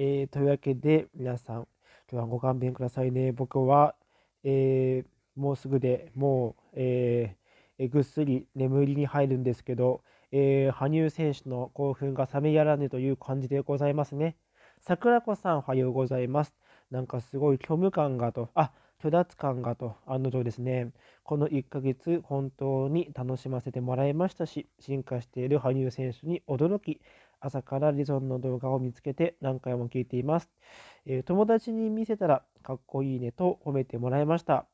えー、というわけで、皆さん、今日はご勘弁くださいね。僕は、えー、もうすぐでもう、えー、ぐっすり眠りに入るんですけど、えー、羽生選手の興奮が冷めやらぬという感じでございますね。桜子さん、おはようございます。なんかすごい虚無感がと、あ虚脱感がと、案の定ですね、この1ヶ月、本当に楽しませてもらいましたし、進化している羽生選手に驚き、朝からリゾンの動画を見つけて何回も聞いています。えー、友達に見せたらかっこいいねと褒めてもらいました。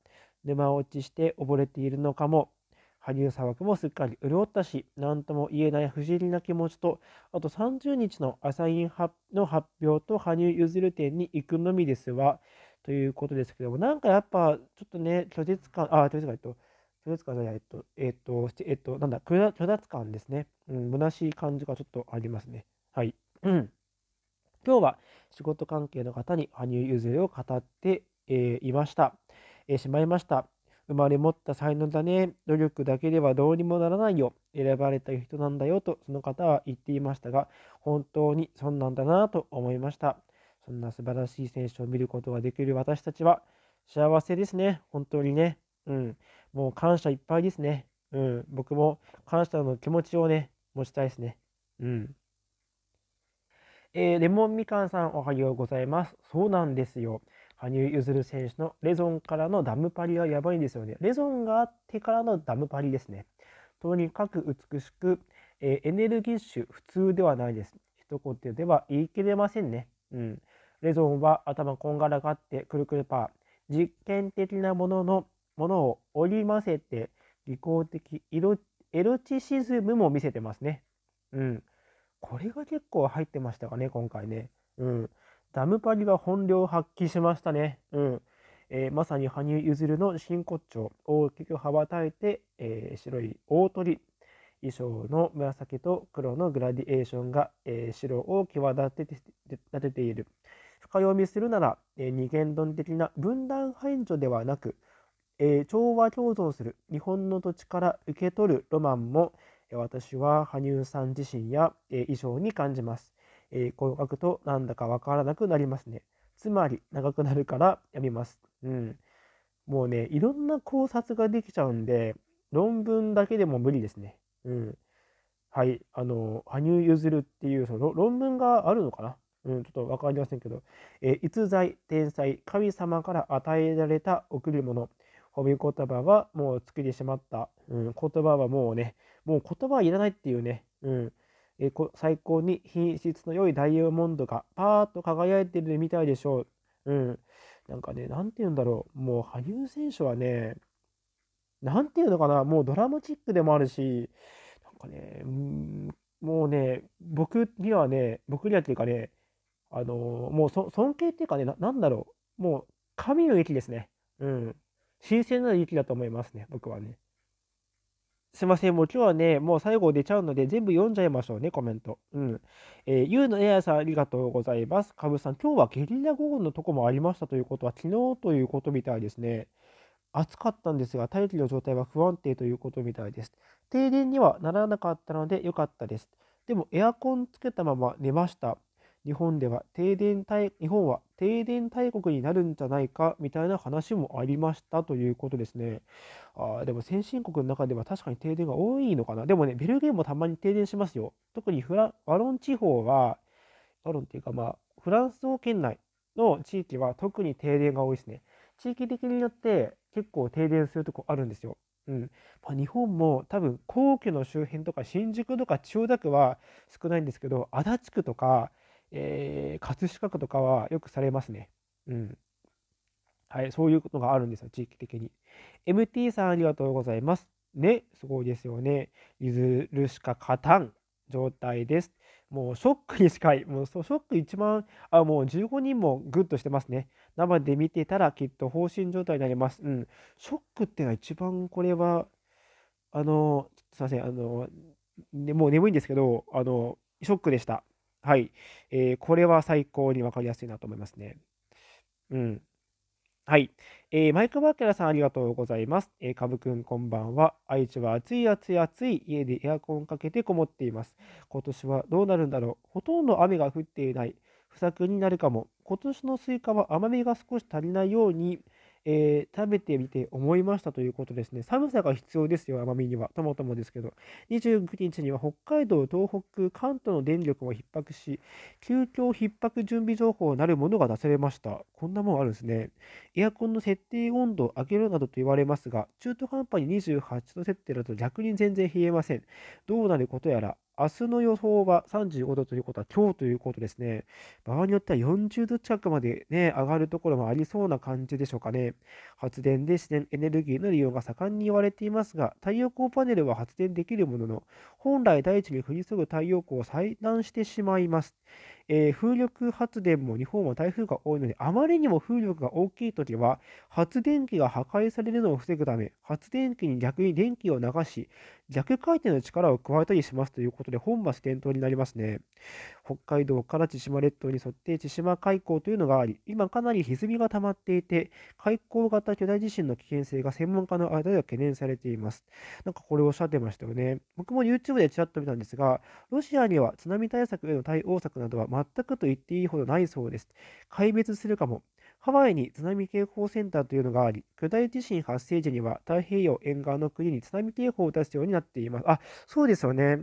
沼落ちして溺れているのかも。羽生砂漠もすっかり潤ったし、何とも言えない不思議な気持ちと、あと30日のアサインの発表と羽生譲る展に行くのみですわ。ということですけども、なんかやっぱちょっとね、拒絶感、あ、拒絶感と、そえっと、えっと、えっと、なんだ、虚脱感ですね。うん、虚しい感じがちょっとありますね。はい。うん。今日は仕事関係の方に羽生結弦を語って、えー、いました、えー、しまいました。生まれ持った才能だね。努力だけではどうにもならないよ。選ばれた人なんだよとその方は言っていましたが、本当にそんなんだなと思いました。そんな素晴らしい選手を見ることができる私たちは幸せですね。本当にね。うん。もう感謝いっぱいですね。うん、僕も感謝の気持ちをね、持ちたいですね。うん。えー、レモンみかんさん、おはようございます。そうなんですよ。羽生結弦選手のレゾンからのダムパリはやばいんですよね。レゾンがあってからのダムパリですね。とにかく美しく、えー、エネルギッシュ、普通ではないです。一言では言い切れませんね。うん。レゾンは頭こんがらがってくるくるパー。実験的なもののものを織り交ぜて利口的色エロチシズムも見せてますね。うん。これが結構入ってましたかね、今回ね。うん。ダムパリは本領発揮しましたね。うん。えー、まさに羽生結弦の真骨頂。大きく羽ばたいて、えー、白い大鳥。衣装の紫と黒のグラディエーションが、えー、白を際立てて立てている。深読みするなら、え二元論的な分断排除ではなく、えー、調和共存する日本の土地から受け取るロマンも私は羽生さん自身や、えー、以上に感じます。えー、こう書くとなんだかわからなくなりますね。つまり長くなるからやめます。うん。もうね、いろんな考察ができちゃうんで、論文だけでも無理ですね。うん。はい。あの、羽生結弦っていうその論文があるのかなうん、ちょっと分かりませんけど、えー、逸材、天才、神様から与えられた贈り物。褒め言葉はもう尽きてしまった、うん、言葉はもうね、もう言葉はいらないっていうね、うん、えこ最高に品質の良いダイヤモンドがパーッと輝いてるみたいでしょう。うん。なんかね、なんて言うんだろう。もう羽生選手はね、なんて言うのかな、もうドラマチックでもあるし、なんかね、うん、もうね、僕にはね、僕にはっていうかね、あのー、もう尊敬っていうかねな、なんだろう、もう神の域ですね。うん。新鮮な雪だと思いますね、僕はね。すいません、もう今日はね、もう最後出ちゃうので、全部読んじゃいましょうね、コメント。うん。えー、ゆうのエアさん、ありがとうございます。かぶさん、今日はゲリラ豪雨のとこもありましたということは、昨日ということみたいですね。暑かったんですが、大気の状態は不安定ということみたいです。停電にはならなかったので良かったです。でも、エアコンつけたまま寝ました。日本では停電大日本は停電大国になるんじゃないかみたいな話もありましたということですね。あでも先進国の中では確かに停電が多いのかな。でもね、ベルギーもたまに停電しますよ。特にフラワロン地方は、ワロンっていうかまあ、フランス王圏内の地域は特に停電が多いですね。地域的によって結構停電するとこあるんですよ。うんまあ、日本も多分皇居の周辺とか新宿とか千代田区は少ないんですけど足立区とかえー、葛飾区とかはよくされますね。うん。はい、そういうのがあるんですよ、地域的に。MT さん、ありがとうございます。ね、すごいですよね。譲るしか勝たん状態です。もうショックに近い。もうショック1万、あ、もう15人もグッとしてますね。生で見てたらきっと放心状態になります。うん。ショックっていうのは一番これは、あの、すいません、あの、ね、もう眠いんですけど、あの、ショックでした。はい、えー、これは最高に分かりやすいなと思いますね。うん。はい、えー、マイク・マーケラさんありがとうございます。えー、株くんこんばんは。愛知は暑い暑い暑い。家でエアコンかけてこもっています。今年はどうなるんだろう。ほとんど雨が降っていない。不作になるかも。今年のスイカは甘みが少し足りないようにえー、食べてみて思いましたということですね。寒さが必要ですよ、奄美には。ともともですけど。29日には北海道、東北、関東の電力も逼迫し、急遽逼迫準備情報なるものが出されました。こんなもんあるんですね。エアコンの設定温度を上げるなどと言われますが、中途半端に28度設定だと逆に全然冷えません。どうなることやら、明日の予報は35度ということは今日ということですね。場合によっては40度近くまでね、上がるところもありそうな感じでしょうかね。発電で自然エネルギーの利用が盛んに言われていますが、太陽光パネルは発電できるものの、本来大地に降り注ぐ太陽光を裁断してしまいます。えー、風力発電も日本は台風が多いので、あまりにも風力が大きいときは、発電機が破壊されるのを防ぐため、発電機に逆に電気を流し、逆回転の力を加えたりしますということで、本末転倒になりますね。北海道から千島列島に沿って千島海溝というのがあり、今かなり歪みが溜まっていて、海溝型巨大地震の危険性が専門家の間では懸念されています。なんかこれおっしゃってましたよね。僕も YouTube でちらっと見たんですが、ロシアには津波対策への対応策などは全くと言っていいほどないそうです。壊滅するかも。ハワイに津波警報センターというのがあり、巨大地震発生時には太平洋沿岸の国に津波警報を出すようになっています。あ、そうですよね。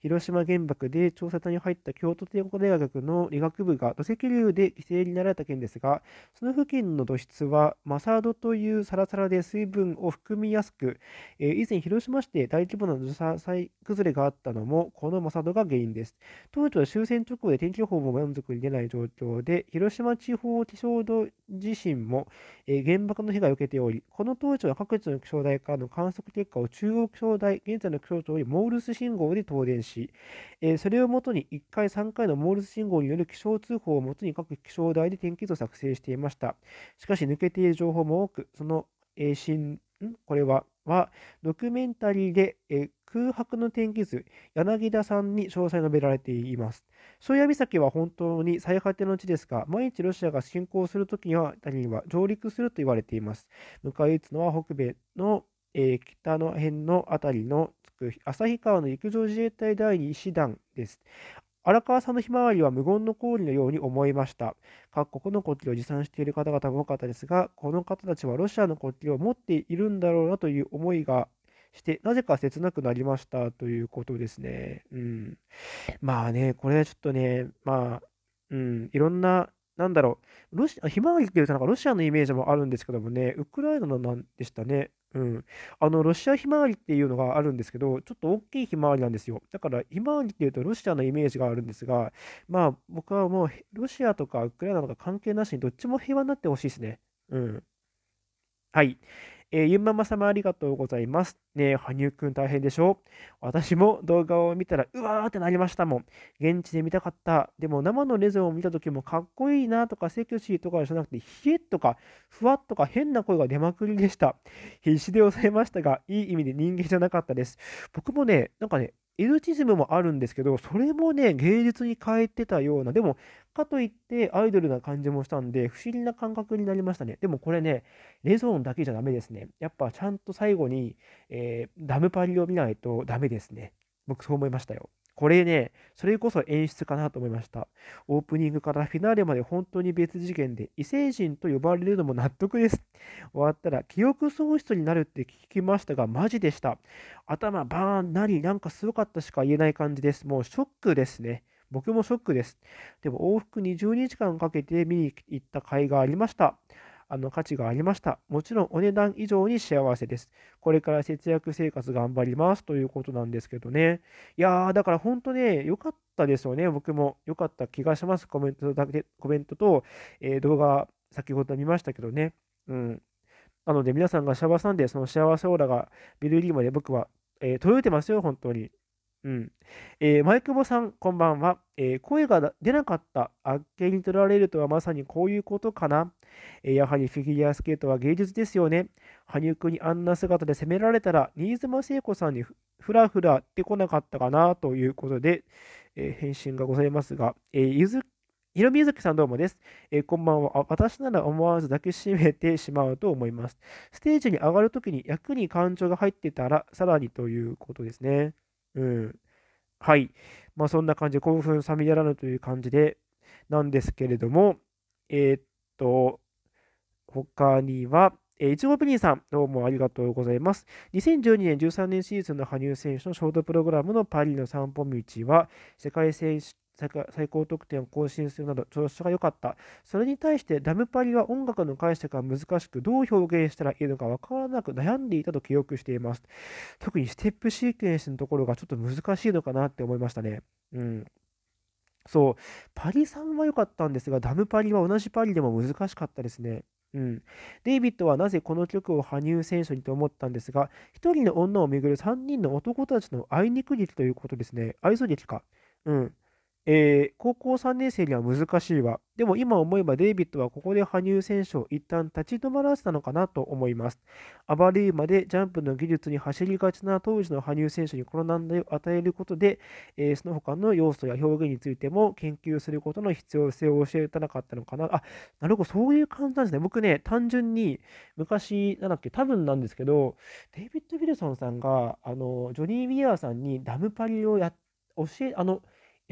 広島原爆で調査隊に入った京都帝国大学の理学部が土石流で犠牲になられた件ですが、その付近の土質はマサードというサラサラで水分を含みやすく、えー、以前広島市で大規模な土砂崩れがあったのもこのマサードが原因です。当時は終戦直後で天気予報も満足に出ない状況で、広島地方気象自身も、えー、原爆の被害を受けており、この当時は各地の気象台からの観測結果を中央気象台、現在の気象庁よりモールス信号で東電し、えー、それをもとに1回、3回のモールス信号による気象通報をもとに各気象台で天気図を作成していました。しかし、抜けている情報も多く、その、えー、んこれは、は、ドキュメンタリーで、えー空白の天気図、柳田さんに詳細述べられています。宗谷岬は本当に最果ての地ですが、毎日ロシアが侵攻するときには、谷は上陸すると言われています。迎え撃つのは北米の、えー、北の辺の辺りの旭川の陸上自衛隊第2師団です。荒川さんのひまわりは無言の氷のように思いました。各国の国旗を持参している方々も多かったですが、この方たちはロシアの国旗を持っているんだろうなという思いがして、なぜか切なくなりましたということですね。うん。まあね、これはちょっとね、まあ、うん、いろんな、なんだろう、ロシア、ひまわりって言うとなんかロシアのイメージもあるんですけどもね、ウクライナのなんでしたね。うん、あのロシアひまわりっていうのがあるんですけど、ちょっと大きいひまわりなんですよ。だからひまわりっていうとロシアのイメージがあるんですが、まあ僕はもうロシアとかウクライナとか関係なしにどっちも平和になってほしいですね。うん。はい。えー、ゆんママ様ありがとうございます。ねえ、羽生くん大変でしょ私も動画を見たら、うわーってなりましたもん。現地で見たかった。でも生のレゾンを見た時もかっこいいなとか、セクシーとかじゃなくて、ヒエとか、ふわっとか変な声が出まくりでした。必死で抑えましたが、いい意味で人間じゃなかったです。僕もね、なんかね、エルチズムもあるんですけど、それもね、芸術に変えてたような、でも、かといってアイドルな感じもしたんで、不思議な感覚になりましたね。でもこれね、レゾーンだけじゃダメですね。やっぱちゃんと最後に、えー、ダムパリを見ないとダメですね。僕そう思いましたよ。これね、それこそ演出かなと思いました。オープニングからフィナーレまで本当に別次元で異星人と呼ばれるのも納得です。終わったら記憶喪失になるって聞きましたが、マジでした。頭バーンなり、なんかすごかったしか言えない感じです。もうショックですね。僕もショックです。でも往復20日間かけて見に行った甲斐がありました。あの価値がありました。もちろんお値段以上に幸せです。これから節約生活頑張りますということなんですけどね。いやー、だから本当ね、良かったですよね。僕も良かった気がします。コメントだけコメントと、えー、動画、先ほど見ましたけどね。うん。なので皆さんが幸せなんで、その幸せオーラがビルリーまで僕は、えー、届いてますよ、本当に。うん。えー、マイクボさん、こんばんは。えー、声が出なかった。あっけに取られるとはまさにこういうことかな。やはりフィギュアスケートは芸術ですよね。羽生くんにあんな姿で攻められたら、新妻聖子さんにふらふらってこなかったかなということで、えー、返信がございますが、えー、ゆずひろみゆずきさんどうもです、えー、こんばんは。私なら思わず抱きしめてしまうと思います。ステージに上がるときに役に感情が入ってたら、さらにということですね。うん。はい。まあそんな感じで興奮冷めやらぬという感じで、なんですけれども、えー、っと、他には、えー、いちごプリンさん、どうもありがとうございます。2012年、13年シーズンの羽生選手のショートプログラムのパリの散歩道は、世界選手最高得点を更新するなど調子が良かった。それに対してダムパリは音楽の解釈が難しく、どう表現したらいいのか分からなく悩んでいたと記憶しています。特にステップシークエンスのところがちょっと難しいのかなって思いましたね。うん。そう、パリさんは良かったんですが、ダムパリは同じパリでも難しかったですね。うん、デイビッドはなぜこの曲を羽生選手にと思ったんですが、1人の女をめぐる3人の男たちのあいにく劇ということですね。愛想劇か。うん。えー、高校3年生には難しいわ。でも今思えばデイビッドはここで羽生選手を一旦立ち止まらせたのかなと思います。暴れ馬でジャンプの技術に走りがちな当時の羽生選手にこの難題を与えることで、えー、その他の要素や表現についても研究することの必要性を教えてなかったのかな。あ、なるほど、そういう感じなんですね。僕ね、単純に昔、なんだっけ、多分なんですけど、デイビッド・ウィルソンさんが、あの、ジョニー・ウィアーさんにダムパリをや教え、あの、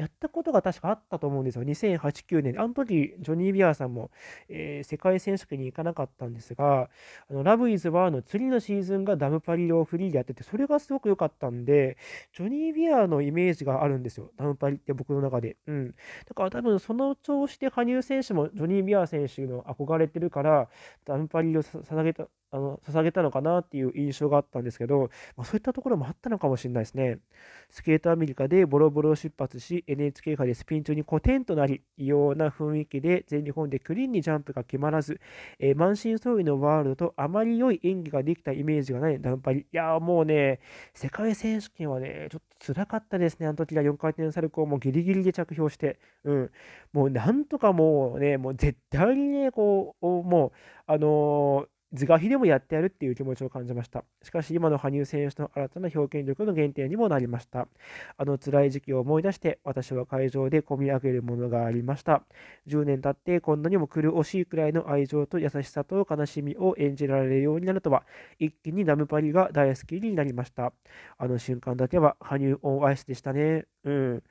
やったことが確かあったと思うんですよ。2008、9年。あの時、ジョニー・ビアーさんも、えー、世界選手権に行かなかったんですが、あのラブ・イズ・ワーの次のシーズンがダムパリをフリーでやってて、それがすごく良かったんで、ジョニー・ビアーのイメージがあるんですよ。ダムパリって僕の中で。うん。だから多分その調子で羽生選手もジョニー・ビアー選手の憧れてるから、ダムパリを捧げたあの捧げたのかなっていう印象があったんですけど、まあ、そういったところもあったのかもしれないですね。スケートアメリカでボロボロ出発し、NHK 杯でスピン中に古典となり、異様な雰囲気で全日本でクリーンにジャンプが決まらず、えー、満身創痍のワールドとあまり良い演技ができたイメージがないダンパリ。いやもうね、世界選手権はね、ちょっと辛かったですね。あの時は4回転サルコーもギリギリで着氷して、うん。もうなんとかもうね、もう絶対にね、こう、もう、あのー図画比でもやってやるっていう気持ちを感じました。しかし今の羽生選手の新たな表現力の原点にもなりました。あの辛い時期を思い出して私は会場で込み上げるものがありました。10年経ってこんなにも苦しいくらいの愛情と優しさと悲しみを演じられるようになるとは、一気にダムパリが大好きになりました。あの瞬間だけは羽生オンアイスでしたね。うん。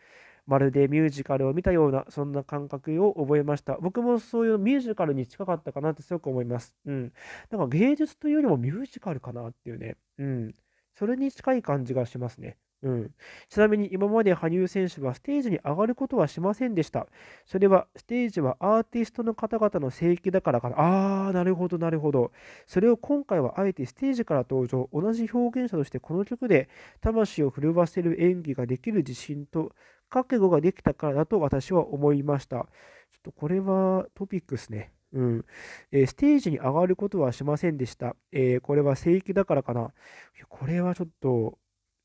まるでミュージカルを見たような、そんな感覚を覚えました。僕もそういうミュージカルに近かったかなってすごく思います。うん。なんか芸術というよりもミュージカルかなっていうね。うん。それに近い感じがしますね。うん、ちなみに今まで羽生選手はステージに上がることはしませんでした。それはステージはアーティストの方々の聖域だからかな。あー、なるほど、なるほど。それを今回はあえてステージから登場、同じ表現者としてこの曲で魂を震わせる演技ができる自信と覚悟ができたからだと私は思いました。ちょっとこれはトピックスね。うん、えー、ステージに上がることはしませんでした。えー、これは聖域だからかな。これはちょっと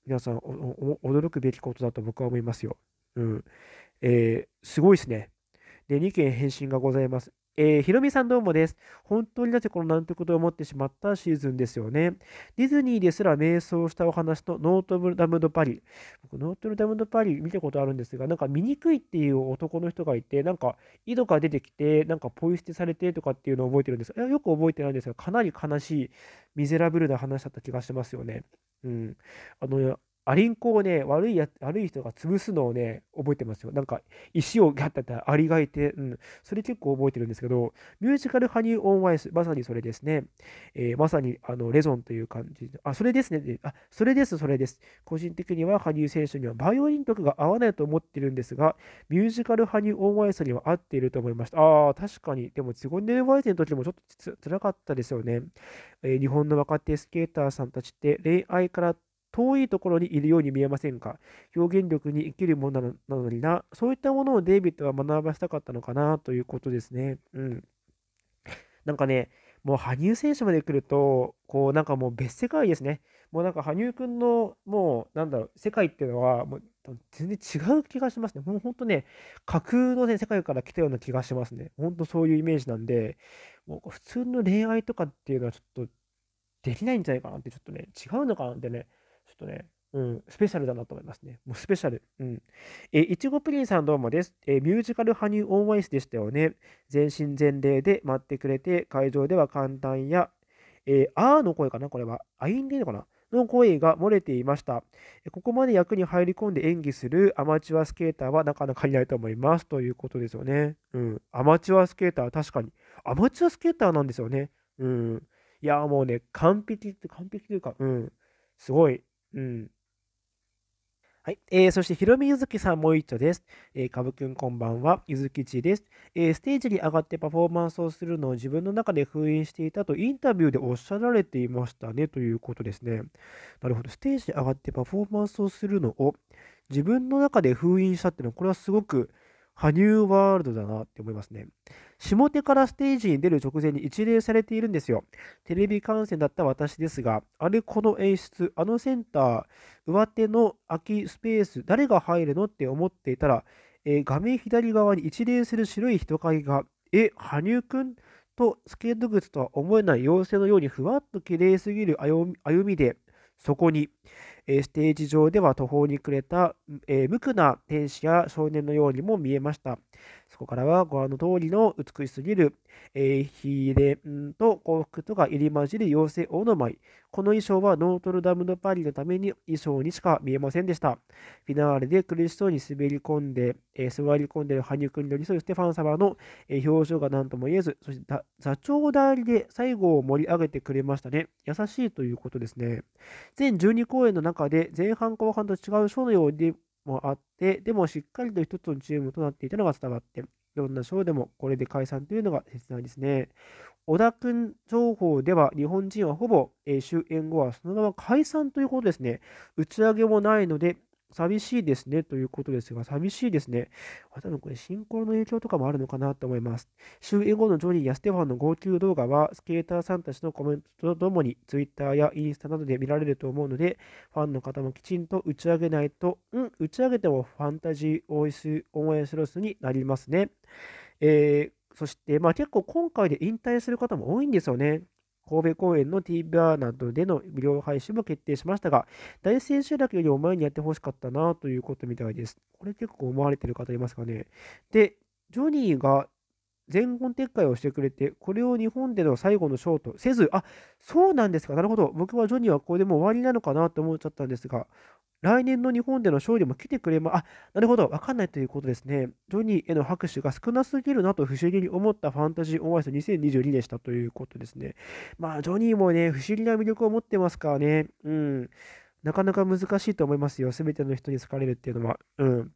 皆さん驚くべきことだと僕は思いますよ。うんえー、すごいですね。で、2件返信がございます。えー、ひろみさんどうもです。本当になぜこのなんてことを思ってしまったシーズンですよね。ディズニーですら迷走したお話とノートルダムドパリ。僕、ノートルダムドパリ見たことあるんですが、なんか醜いっていう男の人がいて、なんか井戸が出てきて、なんかポイ捨てされてとかっていうのを覚えてるんですが、よく覚えてないんですが、かなり悲しい、ミゼラブルな話だった気がしますよね。うん。あの、アリンコをね、悪いや、悪い人が潰すのをね、覚えてますよ。なんか、石をギャッてやったアリがいて、うん、それ結構覚えてるんですけど、ミュージカルハニー・オン・ワイス、まさにそれですね。えー、まさに、あの、レゾンという感じで、あ、それですね。あ、それです、それです。個人的には、羽生選手にはバイオリン曲が合わないと思ってるんですが、ミュージカルハニー・オン・ワイスには合っていると思いました。ああ、確かに。でも、ツゴンデル・ワイゼの時もちょっとつらかったですよね。えー、日本の若手スケーターさんたちって、恋愛から遠いところにいるように見えませんか表現力に生きるものなのにな。そういったものをデイビッドは学ばせたかったのかなということですね。うん。なんかね、もう羽生選手まで来ると、こうなんかもう別世界ですね。もうなんか羽生くんの、もうなんだろう、世界っていうのは、もう全然違う気がしますね。もうほんとね、架空の、ね、世界から来たような気がしますね。ほんとそういうイメージなんで、もう普通の恋愛とかっていうのはちょっとできないんじゃないかなって、ちょっとね、違うのかなってね、っとね、うん、スペシャルだなと思いますね。もうスペシャル。うん。え、いちごプリンさんどうもです。え、ミュージカル羽生オンワイスでしたよね。全身全霊で待ってくれて、会場では簡単や、えー、あーの声かなこれは。あいんでいいのかなの声が漏れていました。ここまで役に入り込んで演技するアマチュアスケーターはなかなかいないと思います。ということですよね。うん。アマチュアスケーター、確かに。アマチュアスケーターなんですよね。うん。いや、もうね、完璧って、完璧というか、うん。すごい。うん。はい。えー、そして、ひろみゆずきさんもう一丁です。えー、かぶくんこんばんは。ゆずきちです、えー、ステージに上がってパフォーマンスをするのを自分の中で封印していたとインタビューでおっしゃられていましたねということですね。なるほど。ステージに上がってパフォーマンスをするのを自分の中で封印したっていうのは、これはすごく羽生ワールドだなって思いますね。下手からステージに出る直前に一礼されているんですよ。テレビ観戦だった私ですが、あれこの演出、あのセンター、上手の空きスペース、誰が入るのって思っていたら、えー、画面左側に一礼する白い人影が、え、羽生くんとスケート靴とは思えない妖精のようにふわっと綺麗すぎる歩みで、そこに、ステージ上では途方に暮れた、え無垢な天使や少年のようにも見えました。そこからはご覧の通りの美しすぎる、えー、秘伝と幸福とが入り混じる妖精王の舞。この衣装はノートルダムのパリのために衣装にしか見えませんでした。フィナーレで苦しそうに滑り込んで、えー、座り込んでいる羽生君に寄り添うステファン様の、えー、表情が何とも言えず、そして座長代理で最後を盛り上げてくれましたね。優しいということですね。全12公演の中で前半後半と違うショーのようにもあって、でもしっかりと一つのチームとなっていたのが伝わって、どんな賞でもこれで解散というのが切ないですね。小田君情報では日本人はほぼ、えー、終演後はそのまま解散ということですね。打ち上げもないので、寂しいですねということですが、寂しいですね。多分これ、信仰の影響とかもあるのかなと思います。終演後のジョニーやステファンの号泣動画は、スケーターさんたちのコメントとともに、Twitter やインスタなどで見られると思うので、ファンの方もきちんと打ち上げないと、うん、打ち上げてもファンタジーオ応援スロスになりますね。えー、そして、まあ、結構今回で引退する方も多いんですよね。神戸公演の t v r などでの無料配信も決定しましたが、大千秋楽よりお前にやってほしかったなということみたいです。これ結構思われてる方いますかね。で、ジョニーが全言撤回をしてくれて、これを日本での最後のショーとせず、あそうなんですか、なるほど、僕はジョニーはこれでもう終わりなのかなと思っちゃったんですが、来年の日本での勝利も来てくれま、あなるほど、わかんないということですね。ジョニーへの拍手が少なすぎるなと不思議に思ったファンタジーオンアイス2022でしたということですね。まあ、ジョニーもね、不思議な魅力を持ってますからね、うん、なかなか難しいと思いますよ、すべての人に好かれるっていうのは。うん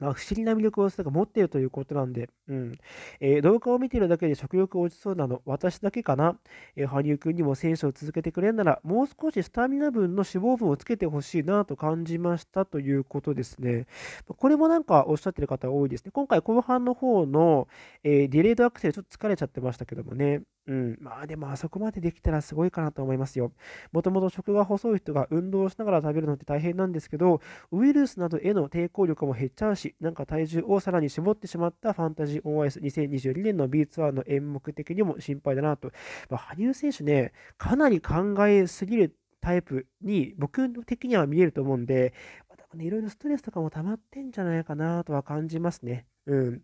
まあ、不思議な魅力を持っているということなんで、うん。えー、動画を見ているだけで食欲落ちそうなの、私だけかな。えー、羽生くんにも選手を続けてくれるなら、もう少しスタミナ分の脂肪分をつけてほしいなと感じましたということですね。これもなんかおっしゃってる方多いですね。今回後半の方の、えー、ディレードアクセルちょっと疲れちゃってましたけどもね。うん、まあでもあそこまでできたらすごいかなと思いますよ。もともと食が細い人が運動しながら食べるのって大変なんですけど、ウイルスなどへの抵抗力も減っちゃうし、なんか体重をさらに絞ってしまったファンタジー・オン・アイス2022年の B ツアーの演目的にも心配だなと。まあ、羽生選手ね、かなり考えすぎるタイプに僕的には見えると思うんで、まあ、多分ね、いろいろストレスとかも溜まってんじゃないかなとは感じますね。うん、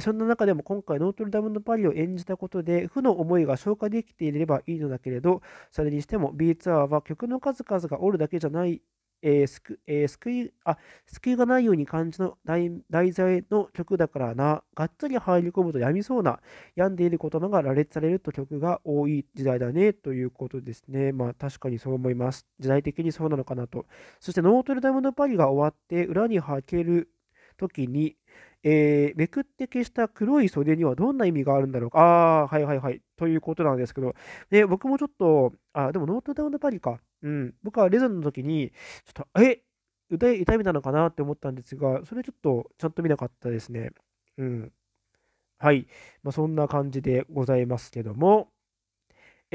そんな中でも今回ノートルダムのパリを演じたことで負の思いが消化できていればいいのだけれどそれにしても B ツアーは曲の数々がおるだけじゃないえー救えー、救いあ救いがないように感じの題材の曲だからな、がっつり入り込むと病みそうな、病んでいる言葉が羅列されると曲が多い時代だねということですね。まあ確かにそう思います。時代的にそうなのかなと。そしてノートルダムのパリが終わって裏に履ける時に、えー、めくって消した黒い袖にはどんな意味があるんだろうか。ああ、はいはいはい。ということなんですけど、で僕もちょっと、あ、でもノートダウンのパリか。うん。僕はレズンの時に、ちょっと、え歌い痛みなのかなって思ったんですが、それちょっとちゃんと見なかったですね。うん。はい。まあ、そんな感じでございますけども、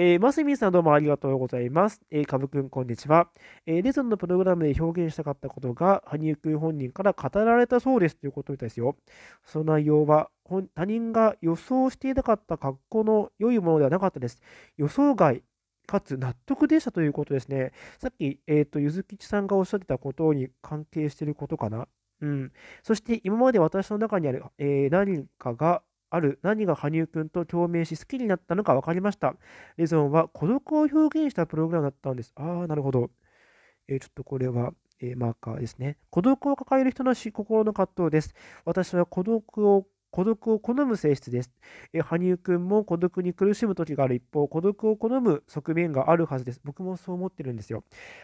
えー、マスミンさんどうもありがとうございます。えー、かぶくんこんにちは。えー、レゾンのプログラムで表現したかったことが、羽生くん本人から語られたそうですということですよ。その内容は、他人が予想していなかった格好の良いものではなかったです。予想外、かつ納得でしたということですね。さっき、えっ、と、ゆずきちさんがおっしゃってたことに関係してることかな。うん、そして今まで私の中にある、えー、何かがある何が羽生くんと共鳴し好きになったのか分かりました。リゾンは孤独を表現したプログラムだったんです。ああ、なるほど。えー、ちょっとこれは、えー、マーカーですね。孤独を抱える人の心の葛藤です。私は孤独を孤独を好む性質です。え羽生くんも孤独に苦しむ時がある一方、孤独を好む側面があるはずです。僕もそう思ってるんですよ。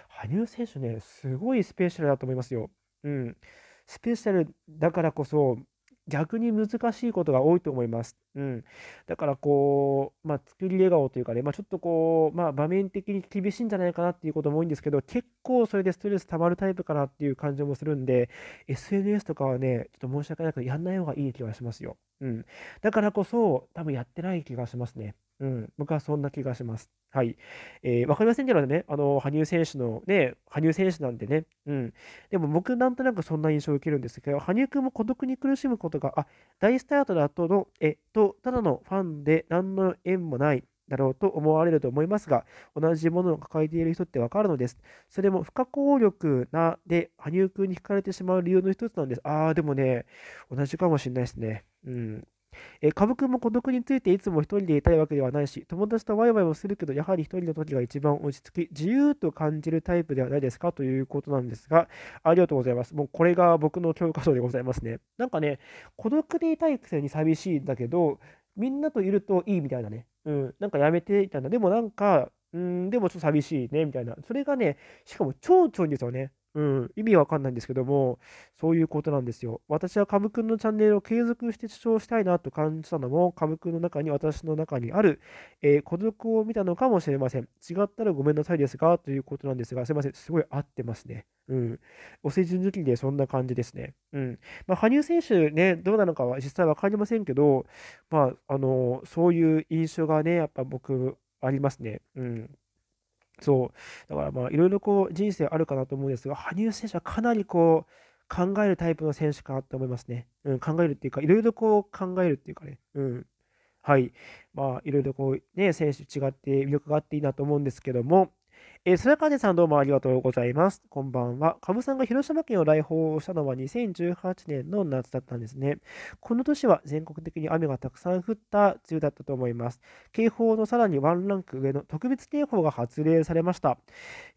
羽生選手ね、すごいスペシャルだと思いますよ。うん。スペシャルだからこそ、逆に難しいことが多いと思います。うん、だからこう、まあ、作り笑顔というかね、まあ、ちょっとこう、まあ、場面的に厳しいんじゃないかなっていうことも多いんですけど、結構それでストレス溜まるタイプかなっていう感じもするんで、SNS とかはね、ちょっと申し訳ないけやんない方がいい気がしますよ。うん、だからこそ、多分やってない気がしますね。うん、僕はそんな気がします。はい。えー、わかりませんけどね、あの、羽生選手のね、羽生選手なんでね、うん。でも僕なんとなくそんな印象を受けるんですけど、羽生くんも孤独に苦しむことが、あ、大スタートだとの、えっと、ただのファンで何の縁もない。だろうと思われると思いますが、同じものを抱えている人ってわかるのです。それも不可抗力なで、羽生くんに惹かれてしまう理由の一つなんです。ああ、でもね、同じかもしれないですね。うん。えー、株君も孤独についていつも一人でいたいわけではないし、友達とワイワイをするけど、やはり一人の時が一番落ち着き、自由と感じるタイプではないですかということなんですが、ありがとうございます。もうこれが僕の教科書でございますね。なんかね、孤独でいたいくせに寂しいんだけど、みんなといるといいみたいなね。うん、なんかやめていたんだ。でもなんか、うん、でもちょっと寂しいね、みたいな。それがね、しかも蝶々ですよね。うん、意味わかんないんですけども、そういうことなんですよ。私はカムくんのチャンネルを継続して視聴したいなと感じたのも、カムくんの中に私の中にある、えー、孤独を見たのかもしれません。違ったらごめんなさいですが、ということなんですが、すいません、すごい合ってますね。うん。お世辞抜きでそんな感じですね。うん。まあ、羽生選手ね、どうなのかは実際わかりませんけど、まあ、あの、そういう印象がね、やっぱ僕、ありますね。うん。そう。だからまあ、いろいろこう、人生あるかなと思うんですが、羽生選手はかなりこう、考えるタイプの選手かなって思いますね。うん、考えるっていうか、いろいろこう、考えるっていうかね、うん。はい。まあ、いろいろこう、ね、選手違って魅力があっていいなと思うんですけども、えー、かねさんどうもありがとうございます。こんばんは。カぶさんが広島県を来訪したのは2018年の夏だったんですね。この年は全国的に雨がたくさん降った梅雨だったと思います。警報のさらにワンランク上の特別警報が発令されました。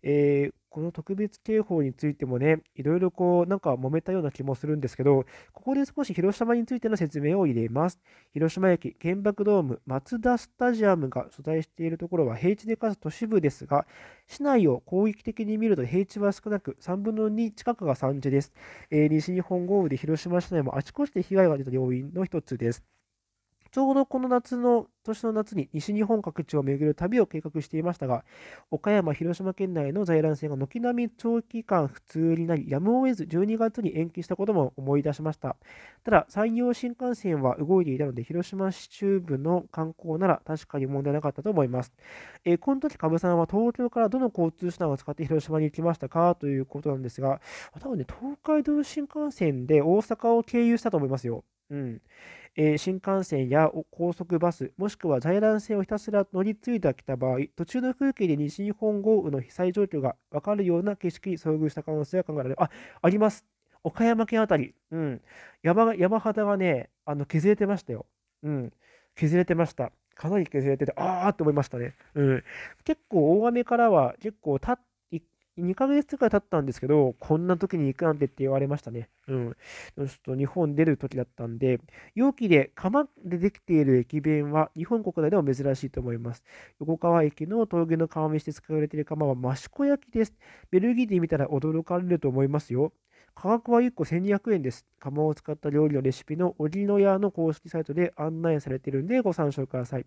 えーこの特別警報についてもね、いろいろこう、なんか揉めたような気もするんですけど、ここで少し広島についての説明を入れます。広島駅、原爆ドーム、松田スタジアムが所在しているところは平地でかつ都市部ですが、市内を広域的に見ると平地は少なく、3分の2近くが山地です。えー、西日本豪雨で広島市内もあちこちで被害が出た要因の一つです。ちょうどこの夏の今年の夏に西日本各地を巡る旅を計画していましたが、岡山、広島県内の在来線が軒並み長期間不通になり、やむを得ず12月に延期したことも思い出しました。ただ、山陽新幹線は動いていたので、広島市中部の観光なら確かに問題なかったと思います。えー、この時、株さんは東京からどの交通手段を使って広島に行きましたかということなんですが、多分ね、東海道新幹線で大阪を経由したと思いますよ。うん。えー、新幹線や高速バス、もしくは在来線をひたすら乗り継いできた場合、途中の空気で西日本豪雨の被災状況が分かるような景色に遭遇した可能性が考えられる。あ、あります。岡山県辺り、うん、山が山肌がね、あの削れてましたよ。うん、削れてました。かなり削れてて、ああって思いましたね。うん、結構大雨からは結構立っ2ヶ月くらい経ったんですけど、こんな時に行くなんてって言われましたね。うん。ちょっと日本出る時だったんで、容器で釜でできている駅弁は日本国内でも珍しいと思います。横川駅の峠の釜飯で使われている釜は益子焼きです。ベルギーで見たら驚かれると思いますよ。価格は1個1200円です。釜を使った料理のレシピのおぎの屋の公式サイトで案内されているんでご参照ください。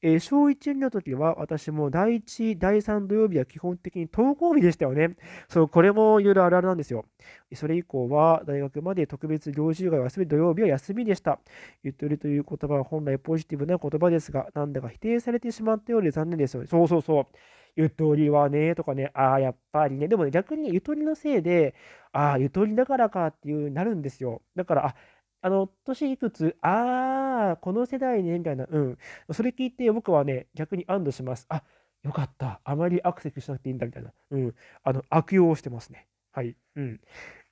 えー、小1の時は私も第1、第3土曜日は基本的に登校日でしたよね。そう、これもいろいろあるあるなんですよ。それ以降は大学まで特別行事以外は全て土曜日は休みでした。ゆとりという言葉は本来ポジティブな言葉ですが、なんだか否定されてしまったようで残念ですよね。そうそうそう。ゆとりはね、とかね、ああ、やっぱりね。でもね、逆に、ね、ゆとりのせいで、ああ、ゆとりだからかっていうなるんですよ。だから、あ、あの、年いくつ、ああ、この世代ね、みたいな、うん。それ聞いて、僕はね、逆に安堵します。あ、よかった。あまりアクセスしなくていいんだ、みたいな。うん。あの、悪用してますね。はい。うん。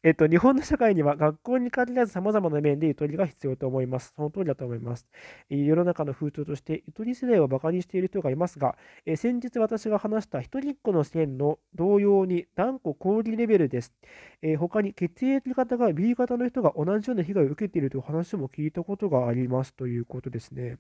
えっと、日本の社会には学校に限らず様々な面でゆとりが必要と思います。その通りだと思います。世の中の風潮として、ゆとり世代をバカにしている人がいますが、え先日私が話した一人っ子の線の同様に断固抗議レベルです。え他に血液型が B 型の人が同じような被害を受けているという話も聞いたことがありますということですね。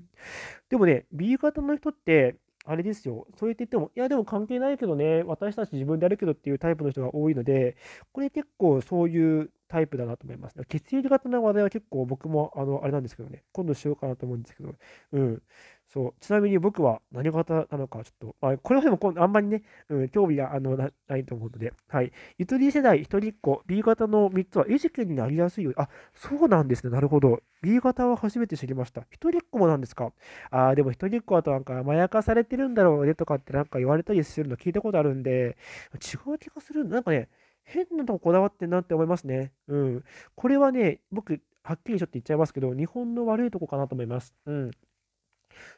でもね、B 型の人って、あれですよ、そう言ってても、いや、でも関係ないけどね、私たち自分でやるけどっていうタイプの人が多いので、これ結構そういうタイプだなと思います。血液型の話題は結構僕も、あの、あれなんですけどね、今度しようかなと思うんですけど、うん。そうちなみに僕は何型なのか、ちょっと、まあ、こはでもあんまりね、うん、興味があのないと思うので、はい、ゆとり世代一人っ子、B 型の3つは餌食になりやすいようあそうなんですね、なるほど。B 型は初めて知りました。一人っ子もなんですか。ああ、でも一人っ子はとなんか、甘やかされてるんだろうねとかってなんか言われたりするの聞いたことあるんで、違う気がするなんかね、変なとここだわってんなって思いますね。うん。これはね、僕、はっきりちょっと言っちゃいますけど、日本の悪いとこかなと思います。うん。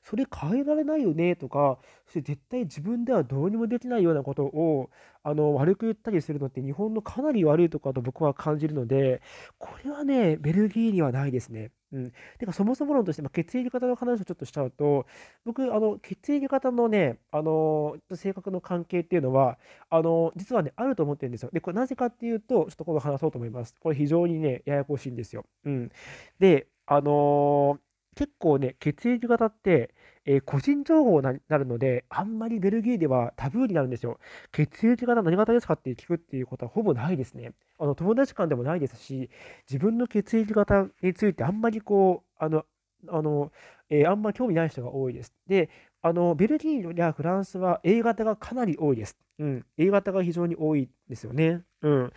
それ変えられないよねとか、そして絶対自分ではどうにもできないようなことをあの悪く言ったりするのって日本のかなり悪いところだと僕は感じるので、これはね、ベルギーにはないですね。うん。てか、そもそも論として、まあ、血液型の話をちょっとしちゃうと、僕、あの、血液型のね、あの、性格の関係っていうのは、あの、実はね、あると思ってるんですよ。で、これなぜかっていうと、ちょっと今度話そうと思います。これ非常にね、ややこしいんですよ。うん。で、あのー結構ね、血液型って、えー、個人情報になるので、あんまりベルギーではタブーになるんですよ。血液型何型ですかって聞くっていうことはほぼないですね。あの友達間でもないですし、自分の血液型についてあんまりこう、あの、あの、えー、あんまり興味ない人が多いです。で、あの、ベルギーやフランスは A 型がかなり多いです。うん、A 型が非常に多いですよね。うん。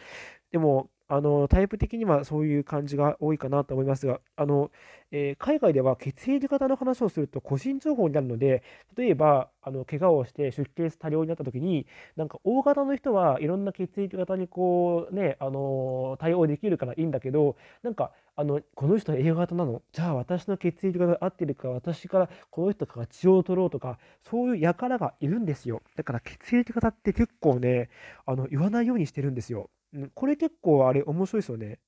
でも、あのタイプ的にはそういう感じが多いかなと思いますが、あのえー、海外では血液型の話をすると個人情報になるので、例えばあの怪我をして出血多量になった時に、なんか O 型の人はいろんな血液型にこう、ね、あの対応できるからいいんだけど、なんかあのこの人 A 型なの、じゃあ私の血液型合ってるから、私からこの人から血を取ろうとか、そういう輩がいるんですよ。だから血液型って結構ね、あの言わないようにしてるんですよ。うん、これ結構あれ面白いですよね。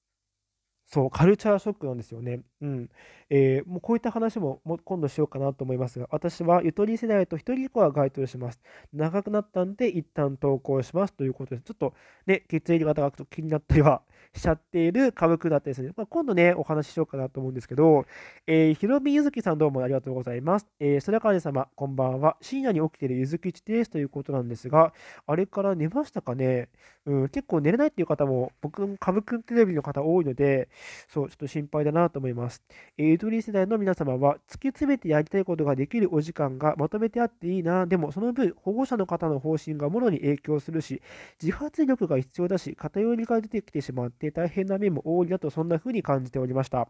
そう、カルチャーショックなんですよね。うん。えー、もうこういった話もも今度しようかなと思いますが、私はゆとり世代と一人っ子は該当します。長くなったんで、一旦投稿しますということです。ちょっとね、血液型が気になったりはしちゃっている株区だったりですね。まあ、今度ね、お話ししようかなと思うんですけど、えー、ひろみゆずきさんどうもありがとうございます。えー、それかね様、こんばんは。深夜に起きているゆずきちですということなんですが、あれから寝ましたかねうん、結構寝れないっていう方も、僕、株区テレビの方多いので、そう、ちょっと心配だなと思います。。ゆとり世代の皆様は、突き詰めてやりたいことができるお時間がまとめてあっていいな、でもその分、保護者の方の方針がもろに影響するし、自発力が必要だし、偏りが出てきてしまって大変な面も多いなと、そんな風に感じておりました。